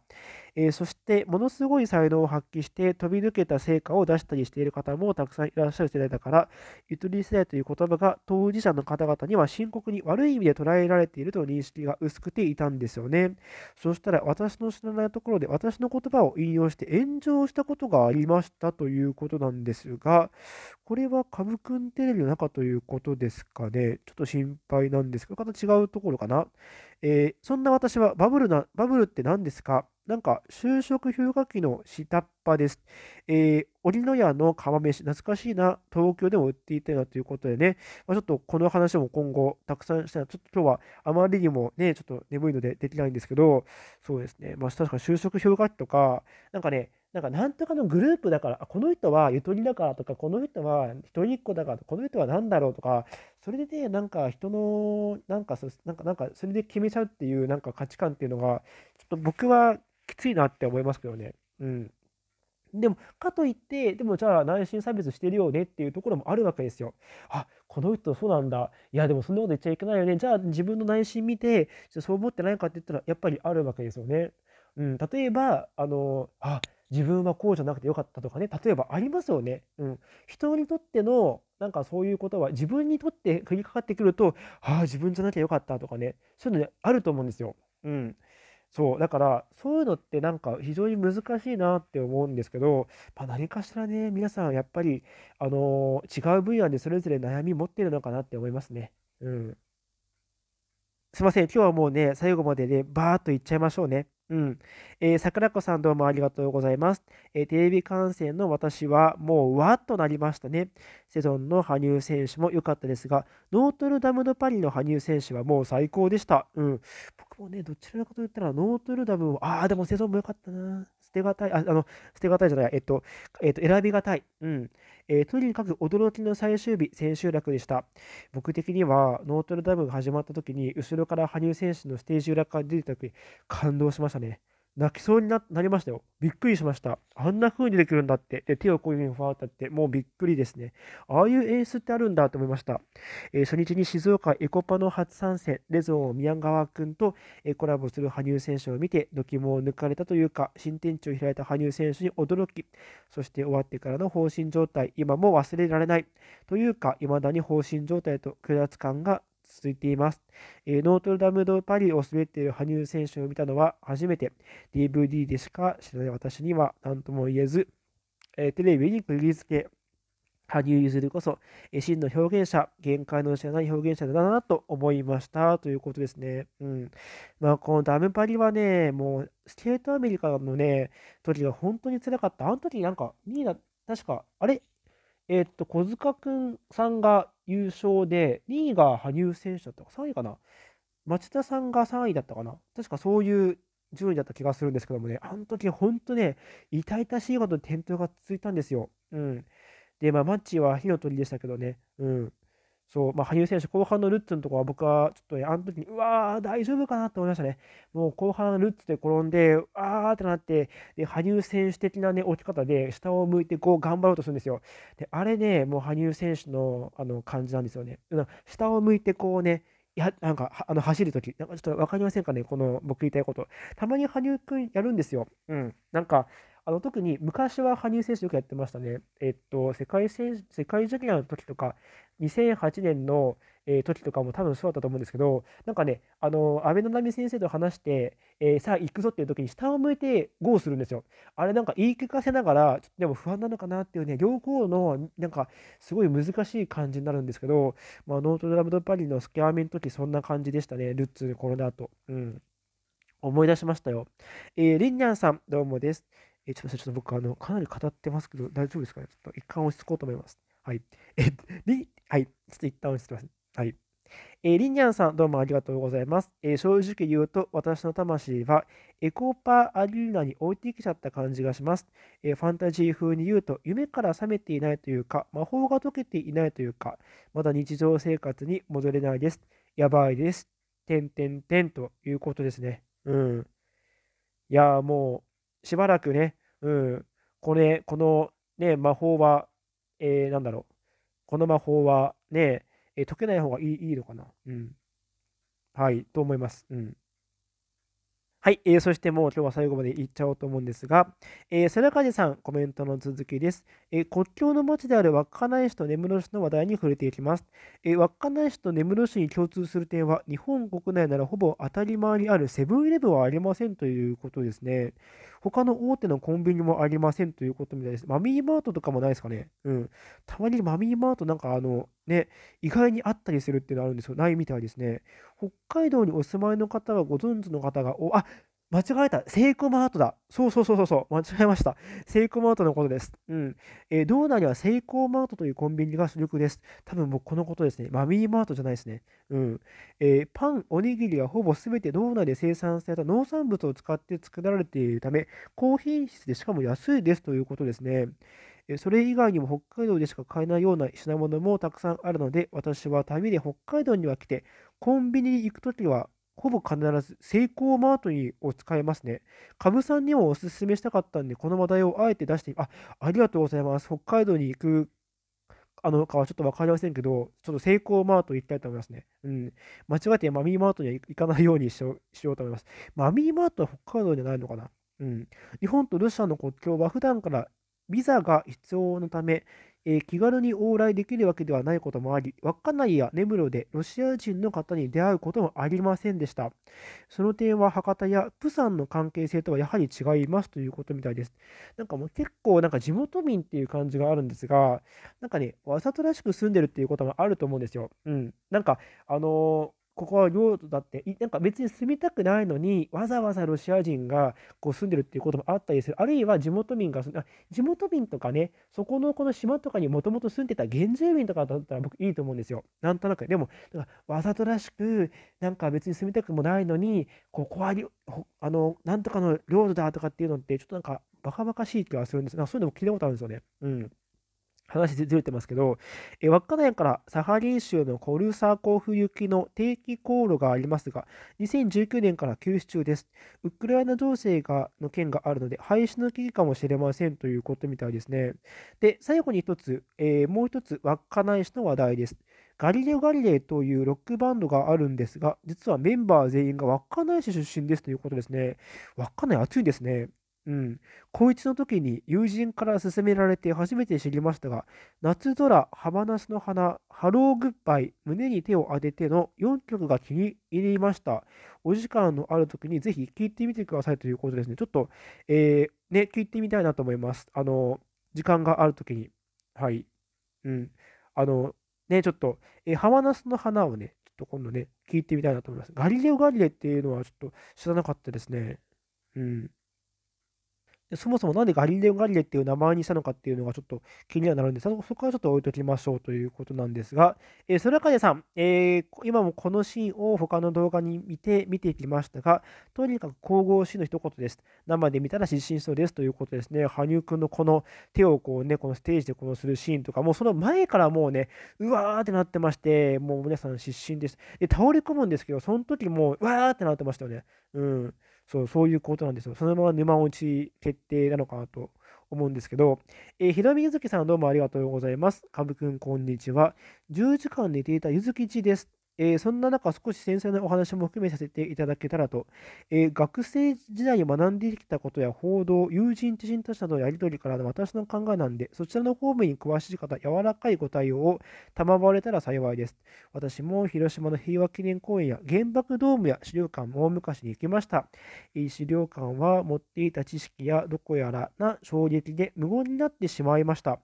えー、そして、ものすごい才能を発揮して、飛び抜けた成果を出したりしている方もたくさんいらっしゃる世代だから、ゆとり世代という言葉が当事者の方々には深刻に悪い意味で捉えられているとの認識が薄くていたんですよね。そしたら、私の知らないところで私の言葉を引用して炎上したことがありましたということなんですが、これはカブくんテレビの中ということですかね。ちょっと心配なんですけど、また違うところかな。えー、そんな私はバブルな、バブルって何ですかなんか、就職氷河期の下っ端です。えー、織の屋の釜飯、懐かしいな、東京でも売っていたよなということでね、まあ、ちょっとこの話も今後たくさんしたら、ちょっと今日はあまりにもね、ちょっと眠いのでできないんですけど、そうですね、まあ、確か就職氷河期とか、なんかね、なんかなんとかのグループだからこの人はゆとりだからとかこの人は一人っ子だからこの人は何だろうとかそれでねなんか人のなんかそなんかなんかそれで決めちゃうっていうなんか価値観っていうのがちょっと僕はきついなって思いますけどね。うん、でもかといってでもじゃあ内心差別してるよねっていうところもあるわけですよ。あこの人そうなんだいやでもそんなこと言っちゃいけないよねじゃあ自分の内心見てそう思ってないかって言ったらやっぱりあるわけですよね。うん、例えばあのあ自分はこうじゃなくてよかったとかね、例えばありますよね。うん。人にとっての、なんかそういうことは、自分にとって降りかかってくると、ああ、自分じゃなきゃよかったとかね、そういうの、ね、あると思うんですよ。うん。そう、だから、そういうのってなんか非常に難しいなって思うんですけど、まあ、何かしらね、皆さんやっぱり、あのー、違う分野でそれぞれ悩み持ってるのかなって思いますね。うん。すいません、今日はもうね、最後までね、バーっといっちゃいましょうね。うん。えー、桜子さんどうもありがとうございます。えー、テレビ観戦の私はもうわっとなりましたね。セゾンの羽生選手も良かったですが、ノートルダムのパリの羽生選手はもう最高でした。うん。僕もね、どちらかと言ったらノートルダムも、ああ、でもセゾンも良かったな。捨てがたい、ああの、捨てがたいじゃない、えっと、えっと、選びがたい。うん。えー、とにかく驚きの最終日、千秋楽でした。僕的には、ノートルダムが始まった時に、後ろから羽生選手のステージ裏から出てた時、感動しましたね。泣きそうになりましたよ。びっくりしました。あんな風にできるんだって。で、手をこういう風にふわーってって、もうびっくりですね。ああいう演出ってあるんだと思いました。えー、初日に静岡エコパの初参戦、レゾン宮川君と、えコラボする羽生選手を見て、キモを抜かれたというか、新天地を開いた羽生選手に驚き、そして終わってからの放心状態、今も忘れられない。というか、未だに放心状態と苦奪感が続いています。えー、ノートルダム・ド・パリを滑っている羽生選手を見たのは初めて DVD でしか知らない私には何とも言えず、えー、テレビに釘付け、羽生結弦こそ、えー、真の表現者、限界の知らない表現者だなと思いましたということですね。うん。まあ、このダム・パリはね、もうスケートアメリカのね、時が本当につらかった。あの時なんかニーナ確か、あれえー、っと、小塚くんさんが優勝で、2位が羽生選手だったか、3位かな。町田さんが3位だったかな。確かそういう順位だった気がするんですけどもね、あの時本当ね、痛々しいほど転倒が続いたんですよ。うん。で、まあ、マッチは火の鳥でしたけどね、うん。そう、まあ、羽生選手、後半のルッツのところは僕はちょっと、ね、あの時に、うわー、大丈夫かなと思いましたね。もう後半ルッツで転んで、あーってなって、で羽生選手的な、ね、置き方で、下を向いてこう頑張ろうとするんですよ。で、あれね、もう羽生選手のあの感じなんですよね。下を向いてこうね、やなんかあの走るとき、なんかちょっと分かりませんかね、この僕言いたいこと。たまに羽生くんやるんですよ。うん。なんか、あの特に昔は羽生選手よくやってましたね。えっと、世界選世界ジュニアの時とか、2008年の、えー、時とかも多分そうだったと思うんですけど、なんかね、あの、安倍の波先生と話して、えー、さあ行くぞっていう時に下を向いてゴーするんですよ。あれなんか言い聞かせながら、ちょっとでも不安なのかなっていうね、両方のなんかすごい難しい感じになるんですけど、まあ、ノートドラムドパリのスキャーメンの時そんな感じでしたね、ルッツ、コロナと。うん。思い出しましたよ。えー、リンニャンさん、どうもです。え、ちょっとすません、ちょっと僕、あの、かなり語ってますけど、大丈夫ですかねちょっと一旦落ち着こうと思います。はい。え、り、はい。ちょっと一旦落ち着きます。はい。えー、りんにゃんさん、どうもありがとうございます。えー、正直言うと、私の魂はエコパーアリーナに置いてきちゃった感じがします。えー、ファンタジー風に言うと、夢から覚めていないというか、魔法が解けていないというか、まだ日常生活に戻れないです。やばいです。てんてんてんということですね。うん。いやもう、しばらくね、うん、これ、このね、魔法は、えー、なんだろう、この魔法はね、え解けない方がいいいいのかな。うん。はい、と思います。うん。はい、えー、そしてもう今日は最後までいっちゃおうと思うんですが、えー、瀬中地さん、コメントの続きです。えー、国境の町である稚内市と根室市の話題に触れていきます。えー、稚内市と根室市に共通する点は、日本国内ならほぼ当たり前にあるセブンイレブンはありませんということですね。他の大手のコンビニもありませんということみたいです。マミーマートとかもないですかね。うん。たまにマミーマートなんかあの、ね、意外にあったりするっていうのあるんですよ。ないみたいですね。北海道にお住まいの方はご存知の方が、お、あ、間違えた。セイコマートだ。そうそうそうそう。間違えました。セイコマートのことです。うん。えー、道内にはセイコーマートというコンビニが主力です。多分僕このことですね。マミーマートじゃないですね。うん。えー、パン、おにぎりはほぼ全て道内で生産された農産物を使って作られているため、高品質でしかも安いですということですね。それ以外にも北海道でしか買えないような品物もたくさんあるので、私は旅で北海道には来て、コンビニに行くときはほぼ必ずセイコーマートリーを使いますね。カブさんにもおすすめしたかったんで、この話題をあえて出して、あ、ありがとうございます。北海道に行くあのかはちょっと分かりませんけど、ちょっとセイコーマート行きたいと思いますね。うん。間違えてマミーマートには行かないようにしようしようと思います。マミーマートは北海道じゃないのかなうん。日本とロシアの国境は普段からビザが必要なため、えー、気軽に往来できるわけではないこともあり、稚内や根室でロシア人の方に出会うこともありませんでした。その点は博多やプサンの関係性とはやはり違いますということみたいです。なんかもう結構なんか地元民っていう感じがあるんですが、なんかね、わざとらしく住んでるっていうこともあると思うんですよ。うん。なんか、あのーここは領土だって、なんか別に住みたくないのに、わざわざロシア人がこう住んでるっていうこともあったりする。あるいは地元民が住んで、地元民とかね、そこのこの島とかにもともと住んでた原住民とかだったら僕いいと思うんですよ。なんとなく。でも、なんかわざとらしく、なんか別に住みたくもないのに、ここはあの、なんとかの領土だとかっていうのって、ちょっとなんかバカバカしい気がするんですが、そういうのも聞いたことあるんですよね。うん。話ずれてますけど、え稚内からサハリン州のコルサーコフ行きの定期航路がありますが、2019年から休止中です。ウクライナ情勢がの件があるので、廃止の危機かもしれませんということみたいですね。で、最後に一つ、えー、もう一つ、稚内市の話題です。ガリレオ・ガリレイというロックバンドがあるんですが、実はメンバー全員が稚内市出身ですということですね。稚内暑いですね。うん、高の時に友人から勧められて初めて知りましたが、夏空、ハマナスの花、ハローグッバイ、胸に手を当てての4曲が気に入りました。お時間のある時にぜひ聴いてみてくださいということですね。ちょっと、えー、ね、聴いてみたいなと思います。あの、時間がある時に。はい。うん。あの、ね、ちょっと、えー、ハマナスの花をね、ちょっと今度ね、聴いてみたいなと思います。ガリレオ・ガリレっていうのはちょっと知らなかったですね。うん。そもそもなんでガリレオ・ガリレっていう名前にしたのかっていうのがちょっと気にはなるんですそこはちょっと置いときましょうということなんですが、えー、それかでさん、えー、今もこのシーンを他の動画に見て、見ていきましたが、とにかく神々しいの一言です。生で見たら失神しそうですということですね。羽生くんのこの手をこうね、このステージでこのするシーンとか、もうその前からもうね、うわーってなってまして、もう皆さん失神です。で、倒れ込むんですけど、その時もう、うわーってなってましたよね。うん。そうそういうことなんですよ。そのまま沼落ち決定なのかなと思うんですけど、えー、ひろみゆずきさんどうもありがとうございます。かぶくんこんにちは。10時間寝ていたゆずきちです。えー、そんな中、少し繊細なお話も含めさせていただけたらと、えー、学生時代に学んできたことや報道、友人、知人たちなどのやり取りからの私の考えなんで、そちらの方面に詳しい方、柔らかいご対応を賜われたら幸いです。私も広島の平和記念公園や原爆ドームや資料館も昔に行きました。えー、資料館は持っていた知識やどこやらな衝撃で無言になってしまいました。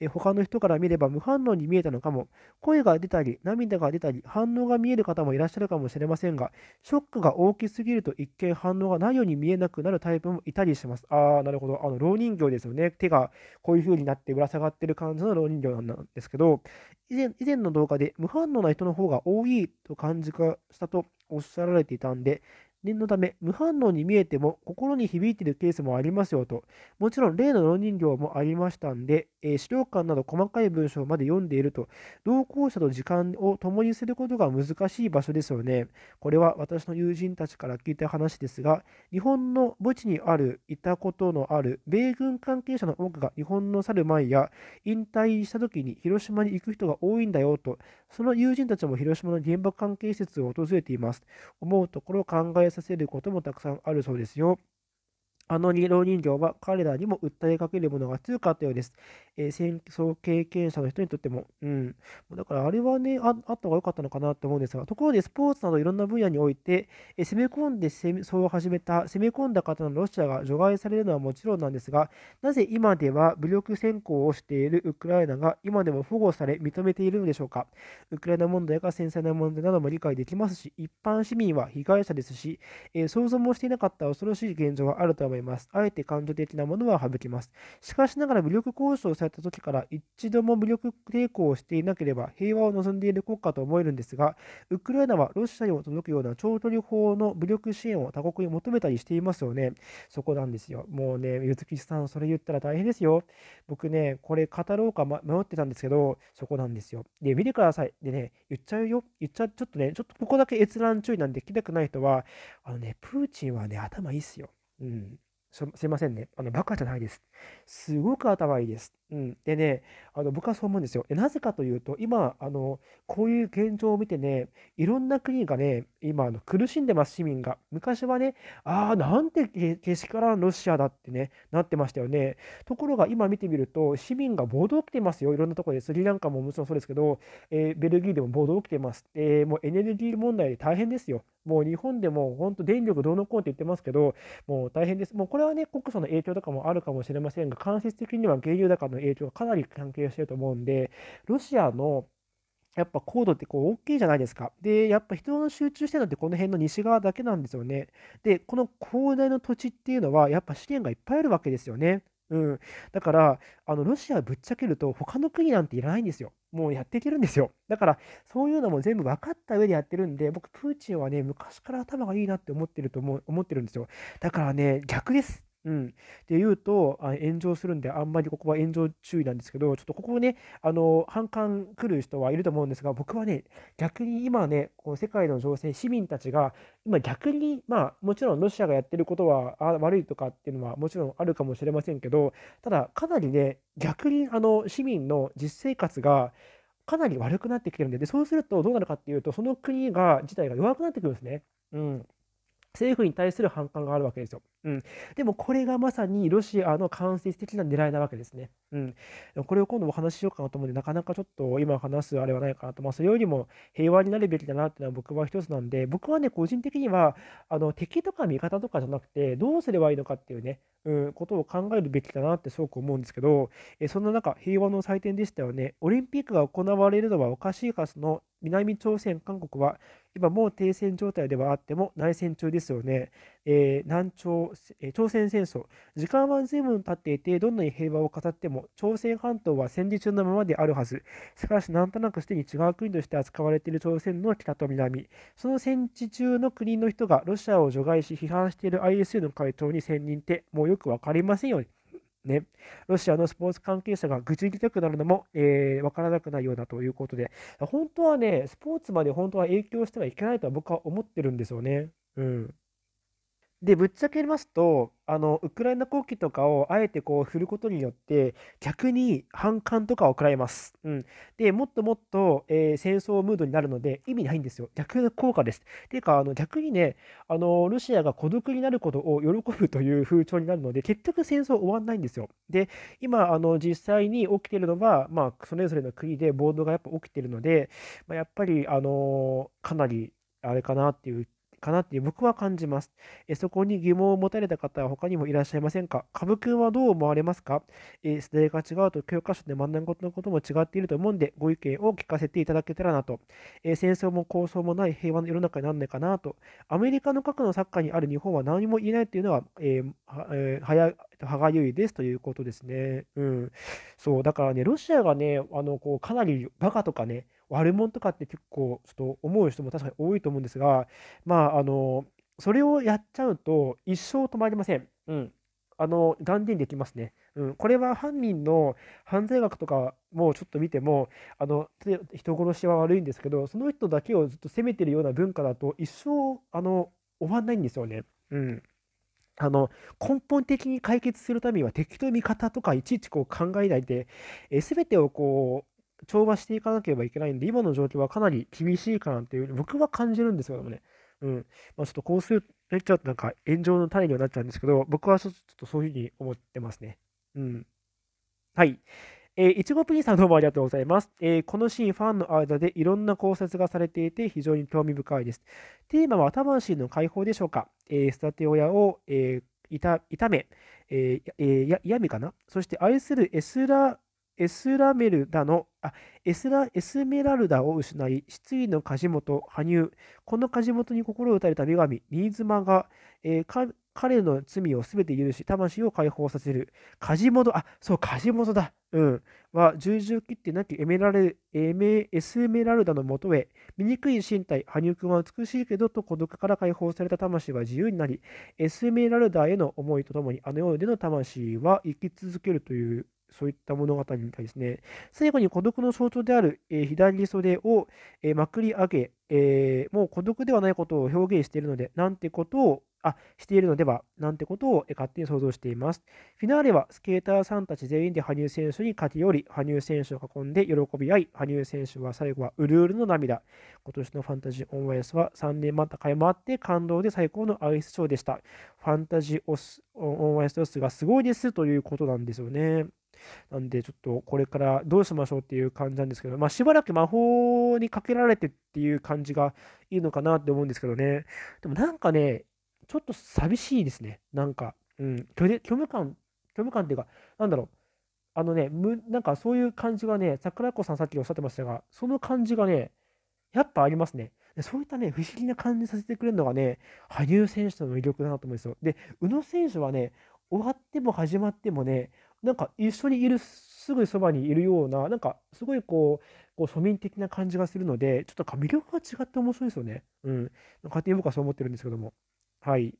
え他の人から見れば無反応に見えたのかも、声が出たり、涙が出たり、反反応が見える方もいらっしゃるかもしれませんが、ショックが大きすぎると一見反応がないように見えなくなるタイプもいたりします。ああ、なるほど。あの、老人形ですよね。手がこういう風になってぶら下がってる感じの老人形なんですけど、以前以前の動画で無反応な人の方が多いと感じがしたとおっしゃられていたんで、念のため、無反応に見えても心に響いているケースもありますよと、もちろん例の論人形もありましたんで、えー、資料館など細かい文章まで読んでいると、同行者と時間を共にすることが難しい場所ですよね。これは私の友人たちから聞いた話ですが、日本の墓地にある、いたことのある米軍関係者の多くが日本の去る前や引退した時に広島に行く人が多いんだよと、その友人たちも広島の原爆関係施設を訪れています。思うところ考えさせることもたくさんあるそうですよ。あの二郎人形は彼らにも訴えかけるものが強かったようです。えー、戦争経験者の人にとっても。うん。だからあれはね、あった方が良かったのかなと思うんですが、ところでスポーツなどいろんな分野において、えー、攻め込んで戦争を始めた、攻め込んだ方のロシアが除外されるのはもちろんなんですが、なぜ今では武力先行をしているウクライナが今でも保護され認めているのでしょうか。ウクライナ問題が繊細な問題なども理解できますし、一般市民は被害者ですし、えー、想像もしていなかった恐ろしい現状はあるとは思います。あえて感情的なものは省きます。しかしながら武力行使をされた時から一度も武力抵抗をしていなければ平和を望んでいる国家と思えるんですが、ウクライナはロシアに届くような長距離法の武力支援を他国に求めたりしていますよね。そこなんですよ。もうね、ゆずきさん、それ言ったら大変ですよ。僕ね、これ語ろうか迷ってたんですけど、そこなんですよ。で、見てください。でね、言っちゃうよ。言っちゃう。ちょっとね、ちょっとここだけ閲覧注意なんで、きたくない人は、あのね、プーチンはね、頭いいっすよ。うん。すいませんね。あの、バカじゃないです。すごく頭いいです。うん、でねあの僕はそう思うんですよ。なぜかというと今あのこういう現状を見てねいろんな国がね今あの苦しんでます市民が昔はねああなんてけしからんロシアだってねなってましたよねところが今見てみると市民が暴動起きてますよいろんなところでスリランカももちろんそうですけど、えー、ベルギーでも暴動起きてます、えー、もうエネルギー問題で大変ですよもう日本でも本当電力どうのこうって言ってますけどもう大変ですもうこれはね国訴の影響とかもあるかもしれませんが間接的には原油高の影響がかなり関係してると思うんで、ロシアのやっぱ高度ってこう大きいじゃないですか。で、やっぱ人の集中してるのってこの辺の西側だけなんですよね。で、この広大な土地っていうのは、やっぱ資源がいっぱいあるわけですよね。うん、だからあのロシアぶっちゃけると他の国なんていらないんですよ。もうやっていけるんですよ。だからそういうのも全部分かった上でやってるんで僕プーチンはね昔から頭がいいなって思ってると思う思ってるんですよ。だからね逆です。うん。で言うとあ、炎上するんで、あんまりここは炎上注意なんですけど、ちょっとここね、あの、反感来る人はいると思うんですが、僕はね、逆に今ね、この世界の情勢、市民たちが、今逆に、まあ、もちろんロシアがやってることはあ悪いとかっていうのはもちろんあるかもしれませんけど、ただ、かなりね、逆に、あの、市民の実生活が、かなり悪くなってきてるんで、でそうするとどうなるかっていうと、その国が、自体が弱くなってくるんですね。うん。政府に対する反感があるわけですよ。うん、でもこれがまさにロシアの間接的な狙いなわけですね。うん、これを今度お話ししようかなと思うんで、なかなかちょっと今話すあれはないかなと、まあ、それよりも平和になるべきだなっていうのは僕は一つなんで、僕はね、個人的にはあの敵とか味方とかじゃなくて、どうすればいいのかっていうね、うん、ことを考えるべきだなってすごく思うんですけど、えそんな中、平和の祭典でしたよね。オリンピックが行われるのはおかしいはずの南朝鮮、韓国は今もう停戦状態ではあっても内戦中ですよね。えー、南朝、えー、朝鮮戦争。時間は随分経っていて、どんなに平和を語っても、朝鮮半島は戦時中のままであるはず。しかし、なんとなくすでに違う国として扱われている朝鮮の北と南。その戦時中の国の人がロシアを除外し批判している ISU の回答に専任って、もうよくわかりませんよね。ね、ロシアのスポーツ関係者が愚痴りたくなるのも、えー、分からなくないようだということで、本当はね、スポーツまで本当は影響してはいけないとは僕は思ってるんですよね。うん。で、ぶっちゃけ言いますと、あの、ウクライナ国旗とかをあえてこう振ることによって、逆に反感とかを食らいます。うん。で、もっともっと、えー、戦争ムードになるので、意味ないんですよ。逆の効果です。ていうか、あの、逆にね、あの、ロシアが孤独になることを喜ぶという風潮になるので、結局戦争終わんないんですよ。で、今、あの、実際に起きているのは、まあ、それぞれの国で暴動がやっぱ起きてるので、まあ、やっぱり、あの、かなり、あれかなっていうかなっていう僕は感じます。えそこに疑問を持たれた方は他にもいらっしゃいませんか株君はどう思われますかえ世代が違うと教科書で学んだことのことも違っていると思うんで、ご意見を聞かせていただけたらなと。え戦争も構想もない平和の世の中になんないかなと。アメリカの核のサッカーにある日本は何も言えないというのは、えーえー、早歯がゆいですということですね。うん。そう、だからね、ロシアがね、あの、こう、かなりバカとかね、悪者とかって結構ちょっと思う人も確かに多いと思うんですがまああのそれをやっちゃうと一生止まりません。うんあの断言できますね、うん、これは犯人の犯罪学とかもちょっと見てもあの人殺しは悪いんですけどその人だけをずっと責めてるような文化だと一生あの終わんないんですよね。うん、あの根本的に解決するためには敵と味方とかいちいちこう考えないで、えー、全てをこう調和していかなければいけないんで、今の状況はかなり厳しいかなっていううに僕は感じるんですけどもね。うん。まあ、ちょっとこうするとちゃうとなんか炎上の種にはなっちゃうんですけど、僕はちょっとそういうふうに思ってますね。うん。はい。えー、いちごプリンさんどうもありがとうございます、えー、このシーン、ファンの間でいろんな考察がされていて非常に興味深いです。テーマは魂の解放でしょうか、えー、育て親を、えー、痛め、えーえー、や嫌かなそして愛するエスラエスラメルダの、あ、エスラ、エスメラルダを失い、失意の梶本、羽生、この梶本に心を打たれた女神、新妻が、えー、彼の罪をすべて許し、魂を解放させる。梶本、あ、そう、梶本だ。うん。は、従々き切ってなきエメラル、エメ、エスメラルダのもとへ、醜い身体、羽生くんは美しいけど、と孤独から解放された魂は自由になり、エスメラルダへの思いとともに、あの世での魂は生き続けるというそういった物語みたいですね。最後に孤独の象徴である、えー、左袖を、えー、まくり上げ、えー、もう孤独ではないことを表現しているので、なんてことを、あ、しているのでは、なんてことを、え勝手に想像しています。フィナーレはスケーターさんたち全員で羽生選手に駆け寄り、羽生選手を囲んで喜び合い、羽生選手は最後はうるうるの涙。今年のファンタジーオンワイエスは3年また買い回って感動で最高のアイスショーでした。ファンタジーオスオンワイエスロスがすごいですということなんですよね。なんで、ちょっとこれからどうしましょうっていう感じなんですけど、まあ、しばらく魔法にかけられてっていう感じがいいのかなって思うんですけどね。でもなんかね、ちょっと寂しいですね。なんか、うん、虚無感、虚無感っていうか、なんだろう。あのね、むなんかそういう感じがね、桜子さんさっきおっしゃってましたが、その感じがね、やっぱありますね。そういったね、不思議な感じさせてくれるのがね、羽生選手の魅力だなと思うんですよ。で、宇野選手はね、終わっても始まってもね、なんか一緒にいるすぐそばにいるようななんかすごいこうこう庶民的な感じがするのでちょっと魅力が違って面白いですよね。うん、勝手に僕はそう思ってるんですけども。はい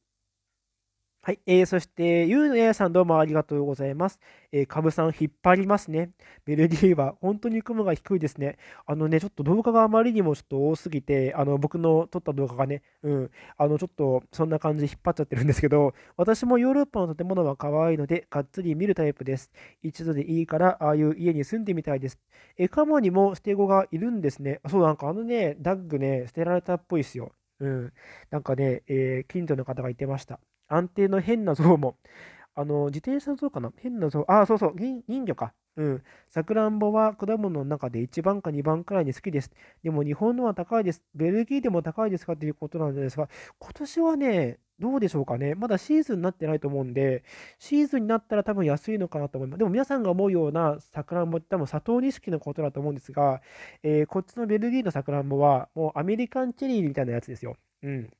はい、えー、そして、ゆうのややさんどうもありがとうございます。えー、ぶさん引っ張りますね。ベルギーは本当に雲が低いですね。あのね、ちょっと動画があまりにもちょっと多すぎて、あの、僕の撮った動画がね、うん、あの、ちょっとそんな感じ引っ張っちゃってるんですけど、私もヨーロッパの建物は可愛いので、がっつり見るタイプです。一度でいいから、ああいう家に住んでみたいです。えー、カモにも捨て子がいるんですね。そう、なんかあのね、ダッグね、捨てられたっぽいですよ。うん、なんかね、えー、近所の方が言ってました。安定の変な像も、あの、自転車の像かな変な像。あ、あ、そうそう、人魚か。うん。さくらんぼは果物の中で1番か2番くらいに好きです。でも日本のは高いです。ベルギーでも高いですかということなんですが、今年はね、どうでしょうかね。まだシーズンになってないと思うんで、シーズンになったら多分安いのかなと思います。でも皆さんが思うようなさくらんぼって多分砂糖錦のことだと思うんですが、えー、こっちのベルギーのさくらんぼはもうアメリカンチェリーみたいなやつですよ。うん。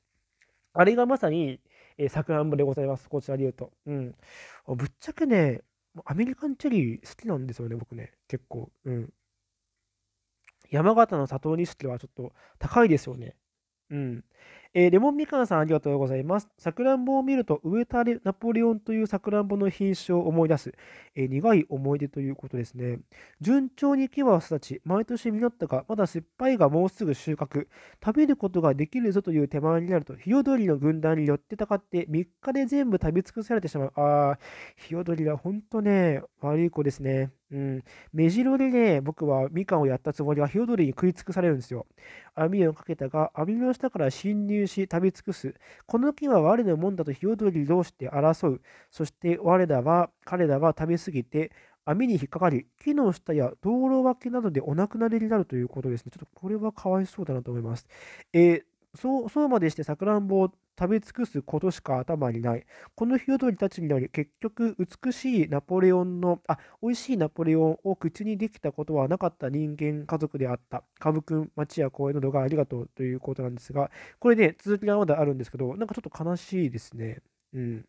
あれがまさにえー、さでございます。こちらで言うと。うん。ぶっちゃけね、アメリカンチェリー好きなんですよね、僕ね。結構。うん。山形の佐藤錦はちょっと高いですよね。うん。えー、レモンみかんさんありがとうございます。さくらんぼを見ると、植えたナポレオンというさくらんぼの品種を思い出す、えー、苦い思い出ということですね。順調に木は育ち、毎年実ったが、まだ酸っぱいがもうすぐ収穫。食べることができるぞという手前になると、ヒヨドリの軍団に寄ってたかって、3日で全部食べ尽くされてしまう。ああ、ヒヨドリはほんとね、悪い子ですね。うん、目白でね、僕はみかんをやったつもりがヒヨドリに食い尽くされるんですよ。網をかけたが、網の下から侵入求し食べ尽くす。この木は我のもんだと火を取り同して争う。そして我らは、彼らは食べ過ぎて、網に引っかかり、木の下や道路脇などでお亡くなりになるということですね。ちょっとこれはかわいそうだなと思います。えー、そうそうまでしてさくらんぼを食べ尽くすことしか頭にない。このを通りたちになり、結局、美しいナポレオンの、あ、美味しいナポレオンを口にできたことはなかった人間家族であった。カブくん、町や公園の動画ありがとうということなんですが、これね、続きがまだあるんですけど、なんかちょっと悲しいですね。うん。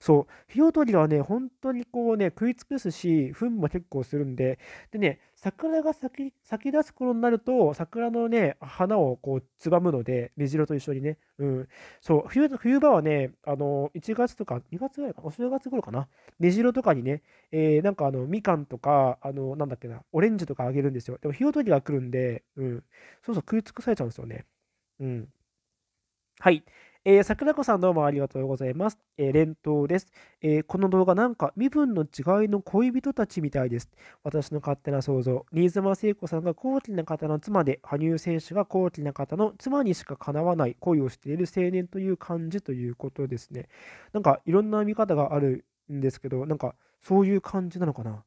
そう、ヒヨドリはね、本当にこうね、食い尽くすし、糞も結構するんで、でね、桜が咲き咲き出す頃になると、桜のね、花をこう、つばむので、目白と一緒にね、うん。そう、冬冬場はね、あの、1月とか、2月ぐらいかな、お正月頃かな、目白とかにね、えー、なんかあの、みかんとか、あの、なんだっけな、オレンジとかあげるんですよ。でも、ヒヨドリが来るんで、うん。そうそう、食い尽くされちゃうんですよね。うん。はい。えー、桜子さんどうもありがとうございます。えー、連投です、えー、この動画なんか身分の違いの恋人たちみたいです。私の勝手な想像。新妻聖子さんが高貴な方の妻で、羽生選手が高貴な方の妻にしかかなわない恋をしている青年という感じということですね。なんかいろんな見方があるんですけど、なんかそういう感じなのかな。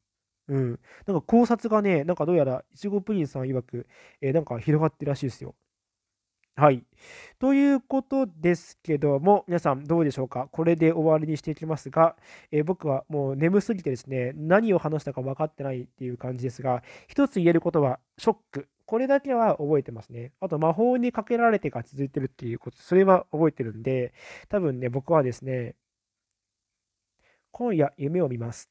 うん。なんか考察がね、なんかどうやらいちごプリンさん曰く、えー、なんか広がってるらしいですよ。はい。ということですけども、皆さんどうでしょうかこれで終わりにしていきますが、えー、僕はもう眠すぎてですね、何を話したか分かってないっていう感じですが、一つ言えることは、ショック。これだけは覚えてますね。あと、魔法にかけられてが続いてるっていうこと、それは覚えてるんで、多分ね、僕はですね、今夜夢を見ます